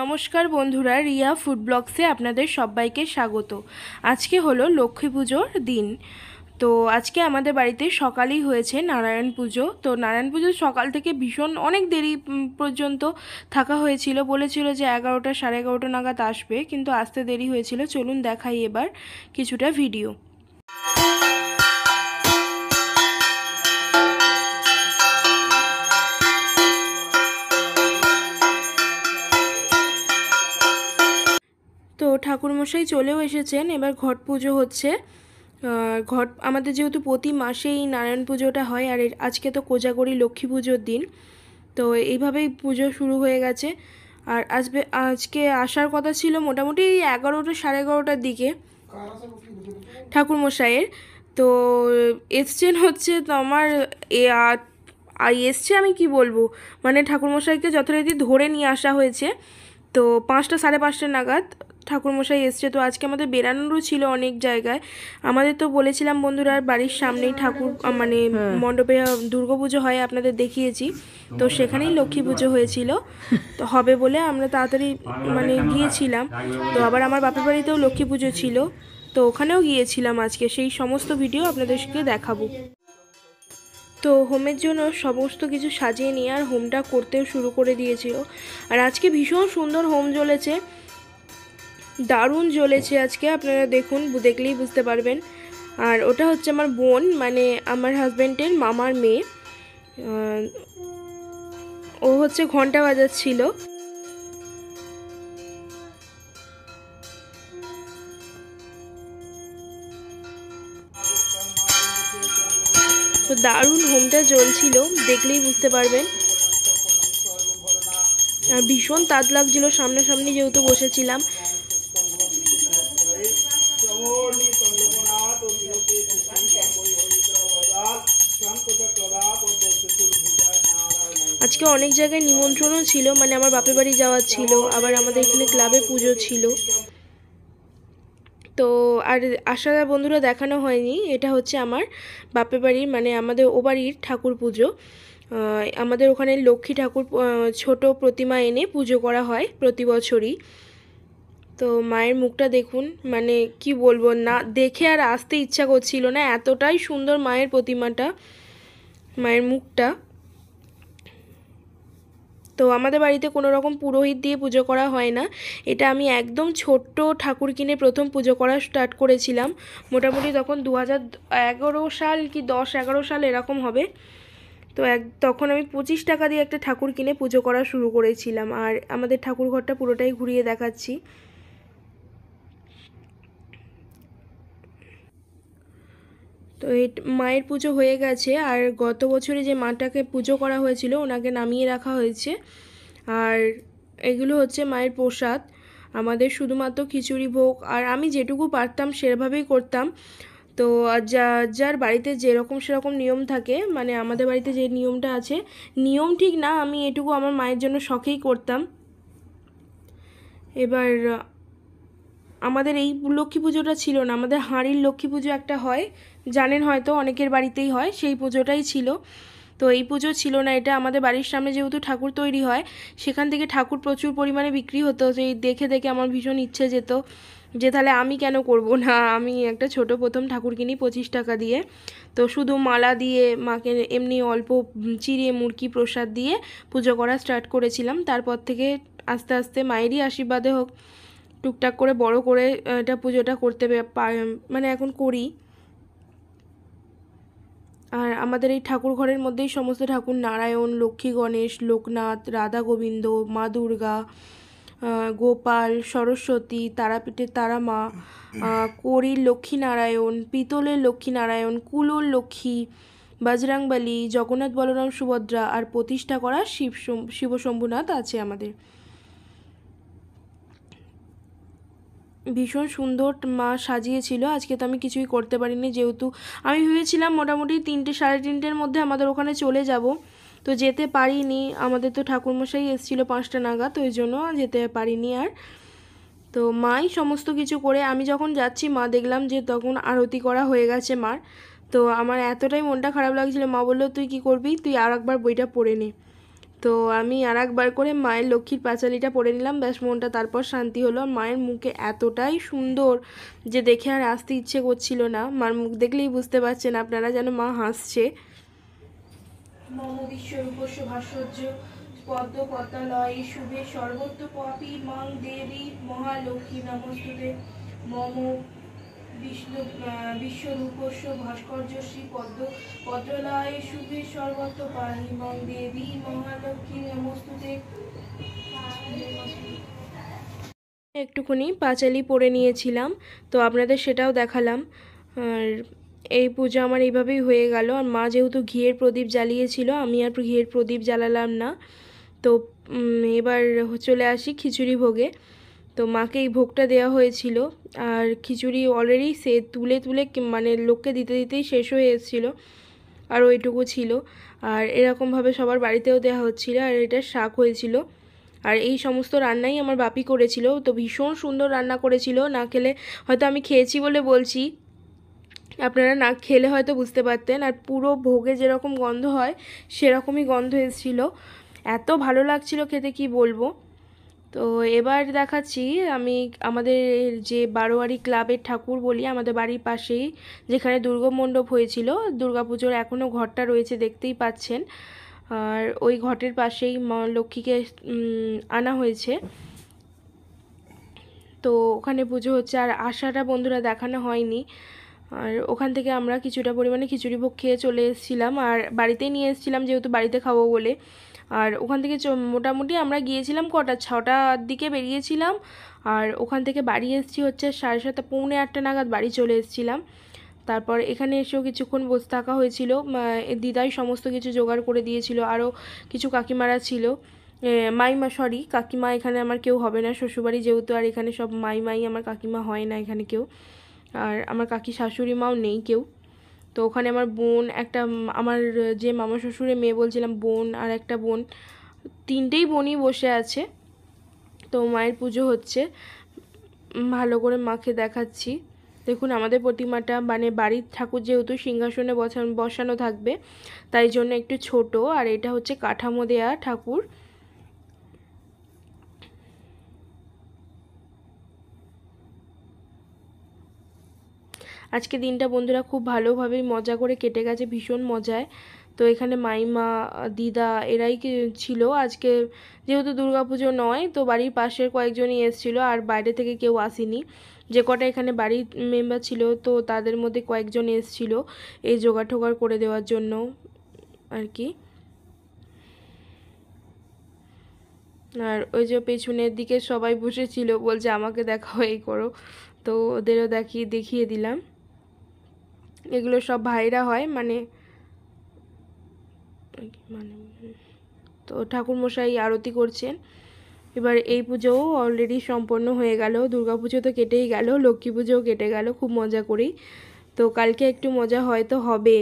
নমস্কার বন্ধুরা রিয়া ফুড ব্লগসে আপনাদের সবাইকে স্বাগত আজকে হলো লক্ষ্মী পুজোর দিন তো আজকে আমাদের বাড়িতে সকালেই হয়েছে নারায়ণ পুজো তো নারায়ণ পুজো সকাল থেকে ভীষণ অনেক দেরি পর্যন্ত থাকা হয়েছিল বলেছিল যে এগারোটা সাড়ে এগারোটা নাগাদ আসবে কিন্তু আসতে দেরি হয়েছিল চলুন দেখাই এবার কিছুটা ভিডিও ঠাকুরমশাই চলেও এসেছেন এবার ঘট পুজো হচ্ছে ঘট আমাদের যেহেতু প্রতি মাসেই নারায়ণ পুজোটা হয় আর আজকে তো কোজাগরি লক্ষ্মী পুজোর দিন তো এইভাবেই পুজো শুরু হয়ে গেছে আর আসবে আজকে আসার কথা ছিল মোটামুটি এগারোটা সাড়ে এগারোটার দিকে ঠাকুরমশাইয়ের তো এসছেন হচ্ছে তোমার এ এসছে আমি কি বলবো মানে ঠাকুরমশাইকে যথারীতি ধরে নিয়ে আসা হয়েছে তো পাঁচটা সাড়ে পাঁচটা নাগাদ ঠাকুরমশাই এসছে তো আজকে আমাদের বেরানোরও ছিল অনেক জায়গায় আমাদের তো বলেছিলাম বন্ধুরা বাড়ির সামনেই ঠাকুর মানে হ্যাঁ। মণ্ডপে দুর্গা হয় আপনাদের দেখিয়েছি তো সেখানেই লক্ষ্মী পুজো হয়েছিল তো হবে বলে আমরা তাড়াতাড়ি মানে গিয়েছিলাম তো আবার আমার বাপের বাড়িতেও লক্ষ্মী পুজো ছিল তো ওখানেও গিয়েছিলাম আজকে সেই সমস্ত ভিডিও আপনাদেরকে দেখাবো তো হোমের জন্য সমস্ত কিছু সাজিয়ে নিয়ে আর হোমটা করতেও শুরু করে দিয়েছিল আর আজকে ভীষণ সুন্দর হোম জ্বলেছে দারুণ জ্বলেছে আজকে আপনারা দেখুন দেখলেই বুঝতে পারবেন আর ওটা হচ্ছে আমার বোন মানে আমার হাজব্যান্ডের মামার মেয়ে ও হচ্ছে ঘন্টা বাজাচ্ছিল তো দারুণ হোমটা জ্বলছিল দেখলেই বুঝতে পারবেন আর ভীষণ তাত লাগছিল সামনাসামনি যেহেতু বসেছিলাম আজকে অনেক জায়গায় নিমন্ত্রণও ছিল মানে আমার বাপের বাড়ি যাওয়ার ছিল আবার আমাদের এখানে ক্লাবে পুজো ছিল তো আর আশা বন্ধুরা দেখানো হয়নি এটা হচ্ছে আমার বাপের বাড়ির মানে আমাদের ও বাড়ির ঠাকুর পুজো আমাদের ওখানে লক্ষ্মী ঠাকুর ছোট প্রতিমা এনে পুজো করা হয় প্রতি বছরই তো মায়ের মুখটা দেখুন মানে কি বলবো না দেখে আর আসতে ইচ্ছা করছিল না এতটাই সুন্দর মায়ের প্রতিমাটা মায়ের মুখটা তো আমাদের বাড়িতে কোনো রকম পুরোহিত দিয়ে পুজো করা হয় না এটা আমি একদম ছোট্ট ঠাকুর কিনে প্রথম পুজো করা স্টার্ট করেছিলাম মোটামুটি তখন দু সাল কি দশ এগারো সাল এরকম হবে তো এক তখন আমি পঁচিশ টাকা দিয়ে একটা ঠাকুর কিনে পুজো করা শুরু করেছিলাম আর আমাদের ঠাকুর ঘরটা পুরোটাই ঘুরিয়ে দেখাচ্ছি তো মায়ের পুজো হয়ে গেছে আর গত বছরে যে মাটাকে পুজো করা হয়েছিল ওনাকে নামিয়ে রাখা হয়েছে আর এগুলো হচ্ছে মায়ের প্রসাদ আমাদের শুধুমাত্র খিচুড়ি ভোগ আর আমি যেটুকু পারতাম সেভাবেই করতাম তো যা যার বাড়িতে যেরকম সেরকম নিয়ম থাকে মানে আমাদের বাড়িতে যে নিয়মটা আছে নিয়ম ঠিক না আমি এটুকু আমার মায়ের জন্য শখেই করতাম এবার আমাদের এই লক্ষ্মী পুজোটা ছিল না আমাদের হাঁড়ির লক্ষ্মী পুজো একটা হয় জানেন হয়তো অনেকের বাড়িতেই হয় সেই পুজোটাই ছিল তো এই পুজো ছিল না এটা আমাদের বাড়ির সামনে যেহেতু ঠাকুর তৈরি হয় সেখান থেকে ঠাকুর প্রচুর পরিমাণে বিক্রি হতো যে দেখে দেখে আমার ভীষণ ইচ্ছে যেত যে তাহলে আমি কেন করব না আমি একটা ছোট প্রথম ঠাকুর কিনি পঁচিশ টাকা দিয়ে তো শুধু মালা দিয়ে মাকে এমনি অল্প চিড়ে মুরকি প্রসাদ দিয়ে পুজো করা স্টার্ট করেছিলাম তারপর থেকে আস্তে আস্তে মায়েরই আশীর্বাদে হোক টুকটাক করে বড় করে এটা পুজোটা করতে মানে এখন করি আর আমাদের এই ঠাকুর ঘরের মধ্যেই সমস্ত ঠাকুর নারায়ণ লক্ষ্মী গণেশ লোকনাথ রাধা গোবিন্দ মা দুর্গা গোপাল সরস্বতী তারাপীঠের তারা মা করির লক্ষ্মীনারায়ণ পিতলের লক্ষ্মীনারায়ণ কুলোর লক্ষ্মী বজরাংবালি জগন্নাথ বলরাম সুভদ্রা আর প্রতিষ্ঠা করা শিব শিব শম্ভুনাথ আছে আমাদের ভীষণ সুন্দর মা সাজিয়েছিল আজকে তো আমি কিছুই করতে পারিনি যেহেতু আমি ভেবেছিলাম মোটামুটি তিনটে সাড়ে তিনটের মধ্যে আমাদের ওখানে চলে যাব তো যেতে পারিনি আমাদের তো ঠাকুরমশাই এসেছিলো পাঁচটা নাগাদ ওই জন্য যেতে পারিনি আর তো মাই সমস্ত কিছু করে আমি যখন যাচ্ছি মা দেখলাম যে তখন আরতি করা হয়ে গেছে মার তো আমার এতটাই মনটা খারাপ লাগছিল মা বললো তুই কি করবি তুই আর একবার বইটা পড়ে নে তো আমি আর একবার করে মায়ের লক্ষ্মীর পাঁচালিটা পরে নিলাম ব্যাস মনটা তারপর শান্তি হলো মায়ের মুখে এতটাই সুন্দর যে দেখে আর আসতে ইচ্ছে করছিল না মার মুখ দেখলেই বুঝতে পারছেন আপনারা যেন মা হাসছে মম বিশ্ব রূপস্য পদ্ম পদ্মালয় শুভে সর্বত্র পাপি মাং দেবী মহালক্ষ্মী নমস্তুতে মম বিষ্ণু বিশ্ব রূপস্য ভাস্কর্য শ্রী পদ্ম পদ্মলায় সুবীর সর্বত্র পাহিমং দেবী মহালক্ষ্মী নমস্তুতে একটুখানি পাঁচালি পরে নিয়েছিলাম তো আপনাদের সেটাও দেখালাম আর এই পূজা আমার এইভাবেই হয়ে গেল আর মা যেহেতু ঘিয়ের প্রদীপ জ্বালিয়েছিল আমি আর ঘিয়ের প্রদীপ জ্বালালাম না তো এবার চলে আসি খিচুড়ি ভোগে তো মাকে এই ভোগটা দেওয়া হয়েছিল আর খিচুড়ি অলরেডি সে তুলে তুলে মানে লোককে দিতে দিতেই শেষ হয়ে এসেছিলো আর ওইটুকু ছিল আর এরকমভাবে সবার বাড়িতেও দেওয়া হচ্ছিল আর এটা শাক হয়েছিল আর এই সমস্ত রান্নাই আমার বাপি করেছিল তো ভীষণ সুন্দর রান্না করেছিল না খেলে হয়তো আমি খেয়েছি বলে বলছি আপনারা না খেলে হয়তো বুঝতে পারতেন আর পুরো ভোগে যেরকম গন্ধ হয় সেরকমই গন্ধ এসেছিলো এত ভালো লাগছিল খেতে কি বলবো তো এবার দেখাচ্ছি আমি আমাদের যে বারোয়ারি ক্লাবের ঠাকুর বলি আমাদের বাড়ির পাশেই যেখানে দুর্গমণ্ডপ হয়েছিল দুর্গাপুজোর এখনও ঘরটা রয়েছে দেখতেই পাচ্ছেন আর ওই ঘটের পাশেই লক্ষ্মীকে আনা হয়েছে তো ওখানে পুজো হচ্ছে আর আশাটা বন্ধুরা দেখানো হয়নি আর ওখান থেকে আমরা কিছুটা পরিমাণে খিচুড়ি ভোগ খেয়ে চলে এসেছিলাম আর বাড়িতেই নিয়ে এসেছিলাম যেহেতু বাড়িতে খাবো বলে আর ওখান থেকে মোটামুটি আমরা গিয়েছিলাম কটা ছটার দিকে বেরিয়েছিলাম আর ওখান থেকে বাড়ি এসেছি হচ্ছে সাড়ে সাতটা পৌনে আটটা নাগাদ বাড়ি চলে এসেছিলাম তারপর এখানে এসেও কিছুক্ষণ বসে থাকা হয়েছিল দিদাই সমস্ত কিছু জোগাড় করে দিয়েছিল আরও কিছু কাকিমারা ছিল মাইমা সরি কাকিমা এখানে আমার কেউ হবে না শ্বশুরবাড়ি যেহেতু আর এখানে সব মাই মাই আমার কাকিমা হয় না এখানে কেউ আর আমার কাকি শাশুড়ি মাও নেই কেউ তো ওখানে আমার বোন একটা আমার যে মামা শ্বশুরে মেয়ে বলছিলাম বোন আর একটা বোন তিনটেই বোনই বসে আছে তো মায়ের পুজো হচ্ছে ভালো করে মাকে দেখাচ্ছি দেখুন আমাদের প্রতিমাটা মানে বাড়ির ঠাকুর যেহেতু সিংহাসনে বসানো থাকবে তাই জন্য একটু ছোট আর এটা হচ্ছে কাঠামো দেয়া ঠাকুর আজকে দিনটা বন্ধুরা খুব ভালোভাবেই মজা করে কেটে গেছে ভীষণ মজায় তো এখানে মাইমা দিদা এরাই ছিল আজকে যেহেতু দুর্গাপুজো নয় তো বাড়ির পাশের কয়েকজনই এসেছিল আর বাইরে থেকে কেউ আসেনি যে কটা এখানে বাড়ির মেম্বার ছিল তো তাদের মধ্যে কয়েকজন এসেছিল এই জোগাড় করে দেওয়ার জন্য আর কি আর ওই যে পেছনের দিকে সবাই বসেছিল বলছে আমাকে দেখাও এই করো তো ওদেরও দেখিয়ে দেখিয়ে দিলাম এগুলো সব ভাইরা হয় মানে মানে তো ঠাকুরমশাই আরতি করছেন এবার এই পুজোও অলরেডি সম্পন্ন হয়ে গেল দুর্গা পুজো তো কেটেই গেল লক্ষ্মী পুজোও কেটে গেল খুব মজা করেই তো কালকে একটু মজা হয়তো হবে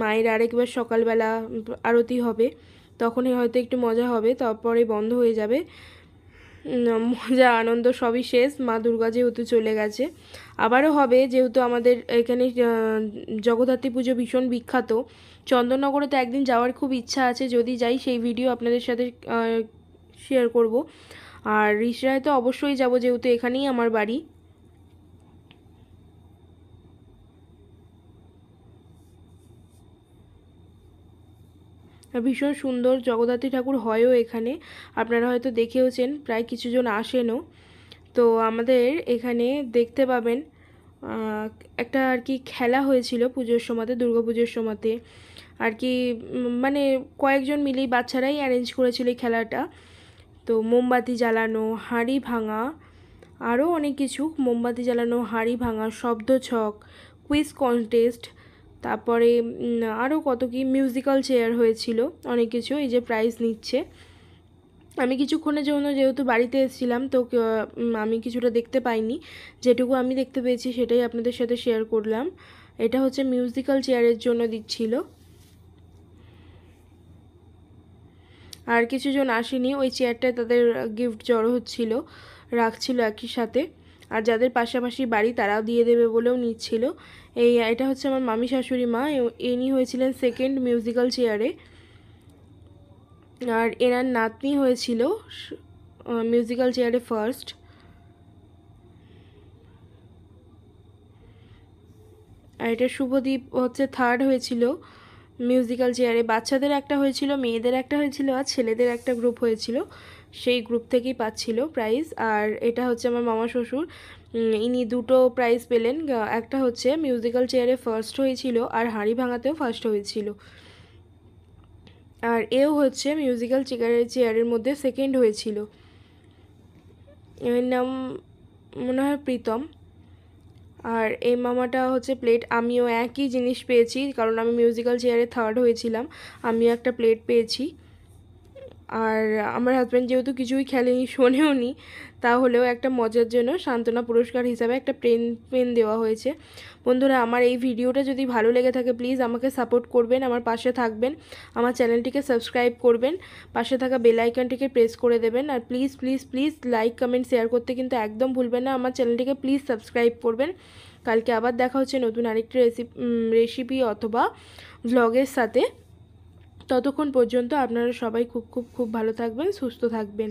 মায়ের আরেকবার সকালবেলা আরতি হবে তখনই হয়তো একটু মজা হবে তারপরে বন্ধ হয়ে যাবে মজা আনন্দ সবই শেষ মা দুর্গা যেহেতু চলে গেছে আবারও হবে যেহেতু আমাদের এখানে জগদ্ধাত্রী পুজো ভীষণ বিখ্যাত চন্দননগরে তো একদিন যাওয়ার খুব ইচ্ছা আছে যদি যাই সেই ভিডিও আপনাদের সাথে শেয়ার করব আর ঋষরায় তো অবশ্যই যাব যেহেতু এখানেই আমার বাড়ি ভীষণ সুন্দর জগদ্ধাত্রী ঠাকুর হয়ও এখানে আপনারা হয়তো দেখেওছেন প্রায় কিছুজন আসেনও তো আমাদের এখানে দেখতে পাবেন একটা আর কি খেলা হয়েছিল পুজোর সময়তে পুজোর সময়তে আর কি মানে কয়েকজন মিলেই বাচ্চারাই অ্যারেঞ্জ করেছিল এই খেলাটা তো মোমবাতি জ্বালানো হাঁড়ি ভাঙা আরও অনেক কিছু মোমবাতি জ্বালানো হাঁড়ি ভাঙা শব্দ ছক কুইজ কনটেস্ট তারপরে আরও কত কি মিউজিক্যাল চেয়ার হয়েছিল অনেক কিছু এই যে প্রাইজ নিচ্ছে আমি কিছুক্ষণের জন্য যেহেতু বাড়িতে এসেছিলাম তো আমি কিছুটা দেখতে পাইনি যেটুকু আমি দেখতে পেয়েছি সেটাই আপনাদের সাথে শেয়ার করলাম এটা হচ্ছে মিউজিক্যাল চেয়ারের জন্য দিচ্ছিল আর কিছুজন আসেনি ওই চেয়ারটায় তাদের গিফট জড়ো হচ্ছিল রাখছিল একই সাথে আর যাদের পাশাপাশি বাড়ি তারাও দিয়ে দেবে বলেও নিচ্ছিল এই এটা হচ্ছে আমার মামি শাশুড়ি মা এনি হয়েছিলেন সেকেন্ড মিউজিক্যাল চেয়ারে আর এনার নাতনি হয়েছিল মিউজিক্যাল চেয়ারে ফার্স্ট আর এটা শুভদীপ হচ্ছে থার্ড হয়েছিল মিউজিক্যাল চেয়ারে বাচ্চাদের একটা হয়েছিল মেয়েদের একটা হয়েছিল আর ছেলেদের একটা গ্রুপ হয়েছিল সেই গ্রুপ থেকেই পাচ্ছিল প্রাইজ আর এটা হচ্ছে আমার মামা শ্বশুর ইনি দুটো প্রাইজ পেলেন একটা হচ্ছে মিউজিক্যাল চেয়ারে ফার্স্ট হয়েছিল আর হাঁড়ি ভাঙাতেও ফার্স্ট হয়েছিল আর এও হচ্ছে মিউজিক্যাল চেয়ারের চেয়ারের মধ্যে সেকেন্ড হয়েছিল এর নাম মনে হয় প্রীতম আর এই মামাটা হচ্ছে প্লেট আমিও একই জিনিস পেয়েছি কারণ আমি মিউজিক্যাল চেয়ারে থার্ড হয়েছিলাম আমিও একটা প্লেট পেয়েছি আর আমার হাজব্যান্ড যেহেতু কিছুই খেলেনি শোনেও নি তাহলেও একটা মজার জন্য সান্ত্বনা পুরস্কার হিসাবে একটা পেন পেন দেওয়া হয়েছে বন্ধুরা আমার এই ভিডিওটা যদি ভালো লেগে থাকে প্লিজ আমাকে সাপোর্ট করবেন আমার পাশে থাকবেন আমার চ্যানেলটিকে সাবস্ক্রাইব করবেন পাশে থাকা বেল আইকনটিকে প্রেস করে দেবেন আর please please please like comment share করতে কিন্তু একদম ভুলবেন না আমার চ্যানেলটিকে প্লিজ সাবস্ক্রাইব করবেন কালকে আবার দেখা হচ্ছে নতুন আরেকটি রেসিপি রেসিপি অথবা ব্লগের সাথে ততক্ষণ পর্যন্ত আপনারা সবাই খুব খুব খুব ভালো থাকবেন সুস্থ থাকবেন